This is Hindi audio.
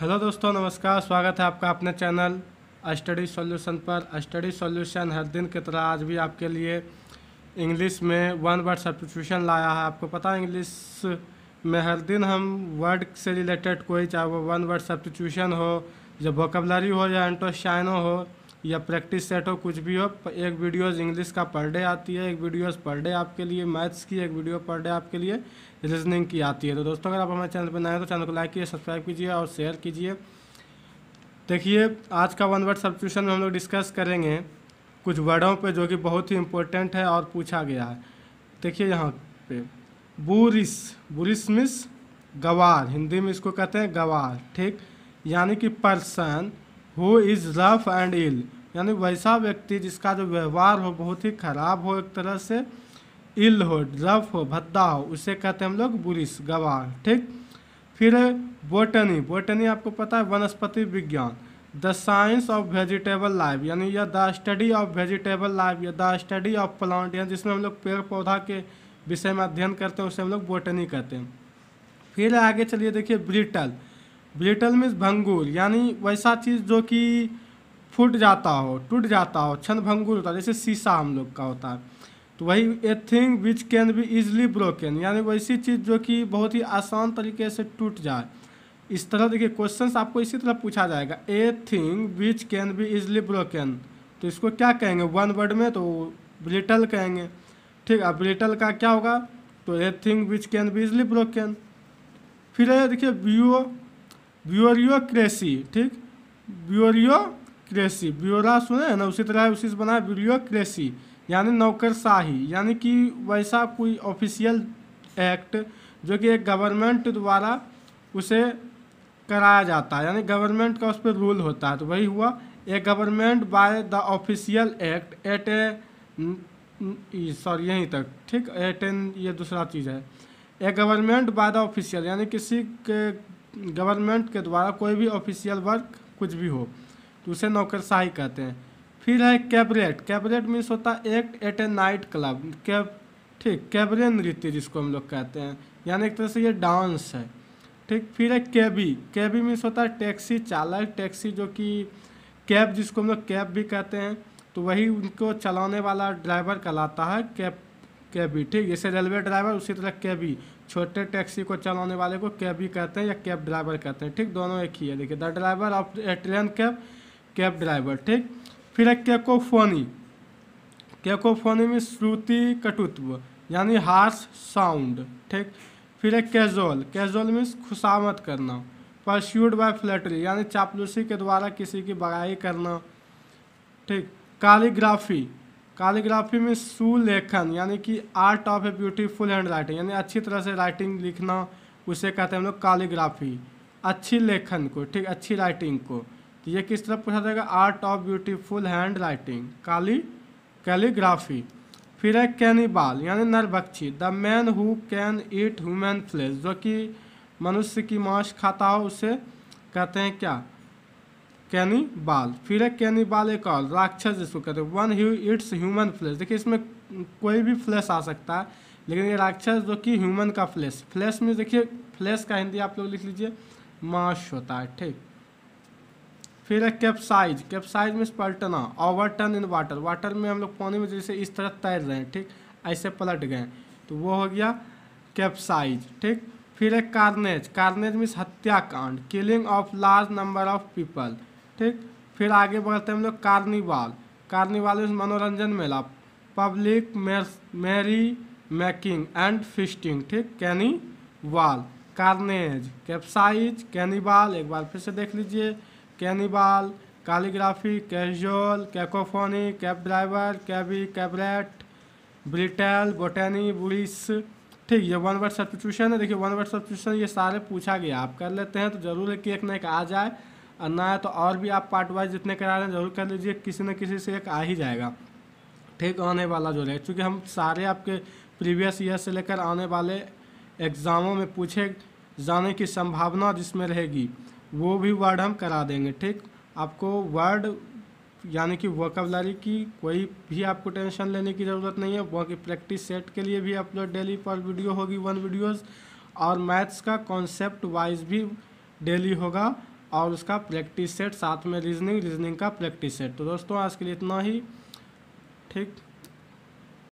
हेलो दोस्तों नमस्कार स्वागत है आपका अपने चैनल स्टडी सॉल्यूशन पर स्टडी सॉल्यूशन हर दिन की तरह आज भी आपके लिए इंग्लिश में वन वर्ड सब्सिट्यूशन लाया है आपको पता है इंग्लिश में हर दिन हम वर्ड से रिलेटेड कोई चाहे वो वन वर्ड सब्सिट्यूशन हो या वोकबलरी हो या एंटोशाइनो हो या प्रैक्टिस सेट हो कुछ भी हो एक वीडियोज़ इंग्लिश का पर डे आती है एक वीडियोज़ पर डे आपके लिए मैथ्स की एक वीडियो पर डे आपके लिए रीजनिंग की आती है तो दोस्तों अगर आप हमारे चैनल पर नए तो चैनल को लाइक कीजिए सब्सक्राइब कीजिए और शेयर कीजिए देखिए आज का वन वर्ड सब्सक्रिप्शन में हम लोग डिस्कस करेंगे कुछ वर्डों पर जो कि बहुत ही इम्पोर्टेंट है और पूछा गया है देखिए यहाँ पे बुरिस बुरिस मिस गवार हिंदी में इसको कहते हैं गवार ठीक यानी कि person who is rough and ill यानी वैसा व्यक्ति जिसका जो व्यवहार हो बहुत ही खराब हो एक तरह से इल हो रफ हो भद्दा हो उसे कहते हैं हम लोग बुरिस गवार ठीक फिर बोटनी बोटनी आपको पता है वनस्पति विज्ञान the science of vegetable life यानी या the study of vegetable life या द स्टडी ऑफ प्लांट यानी जिसमें हम लोग पेड़ पौधा के विषय में अध्ययन करते हैं उसे हम लोग बोटनी कहते हैं फिर आगे चलिए देखिए ब्रिटल ब्रिटल मीन्स भंगुर यानी वैसा चीज़ जो कि फूट जाता हो टूट जाता हो क्षण भंगुर होता है जैसे शीशा हम लोग का होता है तो वही a thing which can be easily broken यानी वैसी चीज़ जो कि बहुत ही आसान तरीके से टूट जाए इस तरह देखिए क्वेश्चन आपको इसी तरह पूछा जाएगा a thing which can be easily broken तो इसको क्या कहेंगे वन वर्ड में तो ब्रिटल कहेंगे ठीक है ब्रिटल का क्या होगा तो a thing which can be easily broken फिर देखिए बी ब्यूरियोक्रेसी ठीक ब्यूरियोक्रेसी ब्यूरा सुने ना उसी तरह उसी से बना है ब्यूरियोक्रेसी यानी नौकरशाही यानी कि वैसा कोई ऑफिशियल एक्ट जो कि एक गवर्नमेंट द्वारा उसे कराया जाता है यानी गवर्नमेंट का उस पर रूल होता है तो वही हुआ a government by the official act at a sorry यहीं तक ठीक एट एन ये दूसरा चीज़ है a government by the official यानी किसी के गवर्नमेंट के द्वारा कोई भी ऑफिशियल वर्क कुछ भी हो तो उसे नौकरशाही कहते हैं फिर है कैबरेट कैबरेट मीन्स होता है act at a night club cab ठीक कैबरे नृत्य जिसको हम लोग कहते हैं यानी एक तरह से ये डांस है ठीक फिर है कैबी कैबी मीन्स होता है टैक्सी चालक टैक्सी जो कि कैब जिसको हम लोग कैब भी कहते हैं तो वही उनको चलाने वाला ड्राइवर कहलाता है कैब कैबी ठीक जैसे रेलवे ड्राइवर उसी तरह कैबी छोटे टैक्सी को चलाने वाले को कैबी कहते हैं या कैब ड्राइवर कहते हैं ठीक दोनों एक ही है देखिए the driver of a train cab cab driver ठीक फिर है कैकोफोनी कैकोफोनी में श्रुति कटुत्व यानी हार्श साउंड ठीक फिर है कैजोल कैजोल मीन्स खुशामत करना परस्यूड बाय फ्लैटरी यानी चापलूसी के द्वारा किसी की बगाई करना ठीक कालीग्राफी कालीग्राफी में सुलेखन यानी कि art of a beautiful hand writing यानी अच्छी तरह से राइटिंग लिखना उसे कहते हैं हम लोग कालीग्राफी अच्छी लेखन को ठीक अच्छी राइटिंग को तो ये किस तरह पूछा जाएगा art of beautiful hand writing काली कैलीग्राफी फिर है कैनिबाल यानी नरभक्षी the man who can eat human flesh जो कि मनुष्य की मांस खाता हो उसे कहते हैं क्या कैनी बाल फिर एक कैनी बाल एक और राक्षस जिसको कहते हैं one he eats human flesh देखिए इसमें कोई भी फ्लैश आ सकता है लेकिन ये राक्षस जो कि ह्यूमन का फ्लैश फ्लैश में देखिए फ्लैश का हिंदी आप लोग लिख लीजिए माश होता है ठीक फिर एक कैप्साइज कैप्साइज में पलटना over turn in water water में हम लोग पानी में जैसे इस तरह तैर रहे हैं ठीक ऐसे पलट गए तो वो हो गया कैप्साइज ठीक फिर एक कार्नेज कार्नेज मीन्स हत्याकांड killing of large number of people ठीक फिर आगे बढ़ते हैं हम लोग कार्निवाल कार्निवाल इज मनोरंजन मेला public merry making and feasting ठीक कैनी वाल कार्नेज कैप्साइज कैनिबाल एक बार फिर से देख लीजिए cannibal calligraphy cajole cacophony cab driver cabby cabaret brittle botany bullish ठीक ये वन वर्ड सब्सिट्यूशन है देखिए वन वर्ड सब्सिट्यूशन ये सारे पूछा गया आप कर लेते हैं तो ज़रूर है कि एक ना एक आ जाए और ना है तो और भी आप पार्ट वाइज जितने करा रहे हैं जरूर कर लीजिए किसी न किसी से एक आ ही जाएगा ठीक आने वाला जो रहे क्योंकि हम सारे आपके प्रीवियस ईयर से लेकर आने वाले एग्ज़ामों में पूछे जाने की संभावना जिसमें रहेगी वो भी वर्ड हम करा देंगे ठीक आपको वर्ड यानी कि वोकबलरी की कोई भी आपको टेंशन लेने की ज़रूरत नहीं है बाकी प्रैक्टिस सेट के लिए भी अपलोड डेली पर वीडियो होगी वन वीडियोस और मैथ्स का कॉन्सेप्ट वाइज भी डेली होगा और उसका प्रैक्टिस सेट साथ में रीजनिंग रीजनिंग का प्रैक्टिस सेट तो दोस्तों आज के लिए इतना ही ठीक